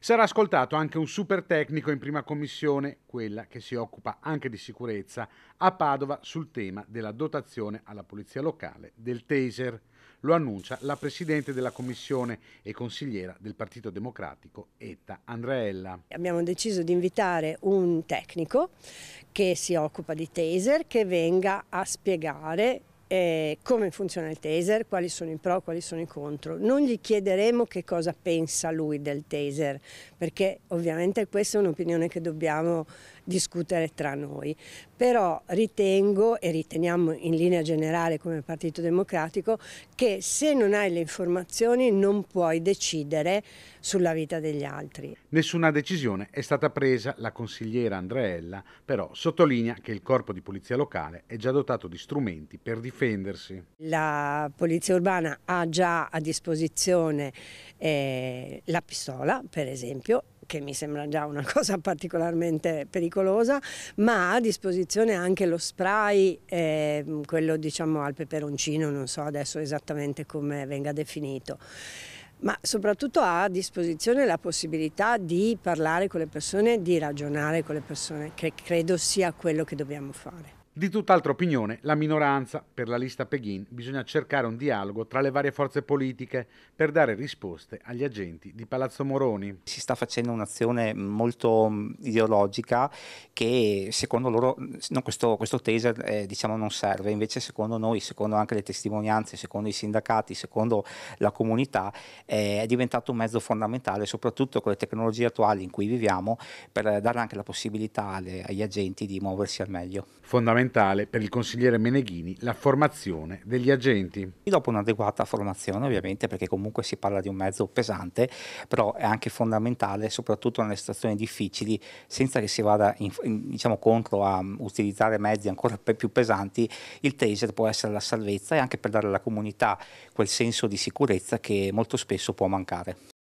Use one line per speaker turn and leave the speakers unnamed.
Sarà ascoltato anche un super tecnico in prima commissione, quella che si occupa anche di sicurezza, a Padova sul tema della dotazione alla polizia locale del taser. Lo annuncia la presidente della commissione e consigliera del Partito Democratico, Etta Andreella.
Abbiamo deciso di invitare un tecnico che si occupa di taser che venga a spiegare eh, come funziona il taser, quali sono i pro, quali sono i contro. Non gli chiederemo che cosa pensa lui del taser, perché ovviamente questa è un'opinione che dobbiamo discutere tra noi. Però ritengo e riteniamo in linea generale come Partito Democratico che se non hai le informazioni non puoi decidere sulla vita degli altri.
Nessuna decisione è stata presa, la consigliera Andreella però sottolinea che il corpo di polizia locale è già dotato di strumenti per difendersi.
La polizia urbana ha già a disposizione eh, la pistola, per esempio, che mi sembra già una cosa particolarmente pericolosa, ma ha a disposizione anche lo spray, eh, quello diciamo al peperoncino, non so adesso esattamente come venga definito ma soprattutto ha a disposizione la possibilità di parlare con le persone, di ragionare con le persone, che credo sia quello che dobbiamo fare.
Di tutt'altra opinione, la minoranza, per la lista Peghin, bisogna cercare un dialogo tra le varie forze politiche per dare risposte agli agenti di Palazzo Moroni. Si sta facendo un'azione molto mm, ideologica che
secondo loro mm, no, questo, questo taser eh, diciamo non serve, invece secondo noi, secondo anche le testimonianze, secondo i sindacati, secondo la comunità, eh, è diventato un mezzo fondamentale, soprattutto con le tecnologie attuali in cui viviamo, per dare anche la possibilità alle, agli agenti di muoversi al meglio. Fondamentalmente fondamentale per il consigliere Meneghini la formazione degli agenti. Dopo un'adeguata formazione ovviamente perché comunque si parla di un mezzo pesante, però è anche fondamentale soprattutto nelle situazioni difficili senza che si vada in, in, diciamo, contro a mm, utilizzare mezzi ancora più pesanti, il taser può essere la salvezza e anche per dare alla comunità quel senso di sicurezza che molto spesso può mancare.